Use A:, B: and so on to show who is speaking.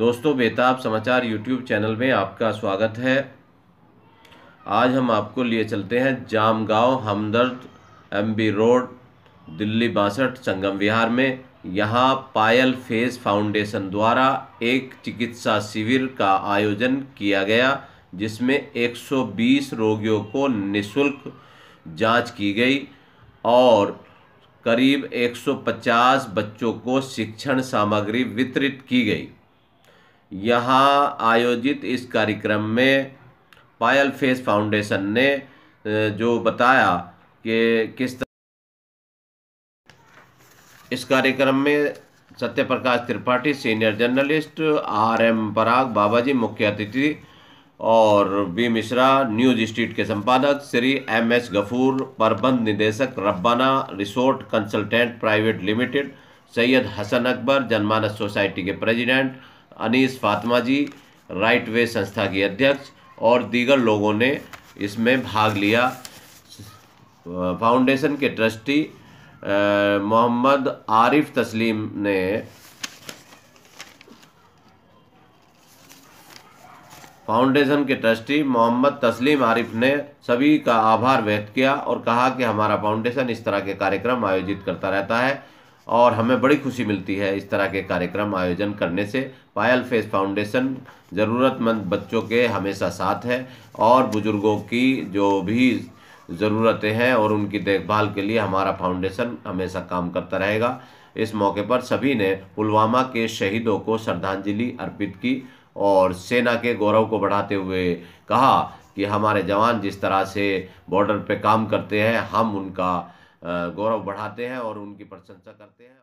A: दोस्तों बेताब समाचार यूट्यूब चैनल में आपका स्वागत है आज हम आपको लिए चलते हैं जामगांव हमदर्द एमबी रोड दिल्ली बासठ संगम विहार में यहाँ पायल फेस फाउंडेशन द्वारा एक चिकित्सा शिविर का आयोजन किया गया जिसमें 120 रोगियों को निशुल्क जांच की गई और करीब 150 बच्चों को शिक्षण सामग्री वितरित की गई यहाँ आयोजित इस कार्यक्रम में पायल फेस फाउंडेशन ने जो बताया कि किस तरह इस कार्यक्रम में Satya Prakash Tripathi senior journalist R M Parag Baba ji मुख्य अतिथि और बी मिश्रा न्यूज स्ट्रीट के संपादक श्री एम एस गफूर प्रबंध निदेशक Rabbana resort consultant private limited Syed Hasan Akbar Janmanas society के president Anees Fatima ji right way संस्था की अध्यक्ष और दीगर लोगों ने इसमें भाग लिया फाउंडेशन के ट्रस्टी मोहम्मद आरिफ तस्लीम ने फाउंडेशन के ट्रस्टी मोहम्मद तस्लीम आरिफ ने सभी का आभार व्यक्त किया और कहा कि हमारा फाउंडेशन इस तरह के कार्यक्रम आयोजित करता रहता है और हमें बड़ी खुशी मिलती है इस तरह के कार्यक्रम आयोजन करने से पायल फेस फाउंडेशन ज़रूरतमंद बच्चों के हमेशा साथ है और बुज़ुर्गों की जो भी ज़रूरतें हैं और उनकी देखभाल के लिए हमारा फाउंडेशन हमेशा काम करता रहेगा इस मौके पर सभी ने पुलवामा के शहीदों को श्रद्धांजलि अर्पित की और सेना के गौरव को बढ़ाते हुए कहा कि हमारे जवान जिस तरह से बॉर्डर पर काम करते हैं हम उनका गौरव बढ़ाते हैं और उनकी प्रशंसा करते हैं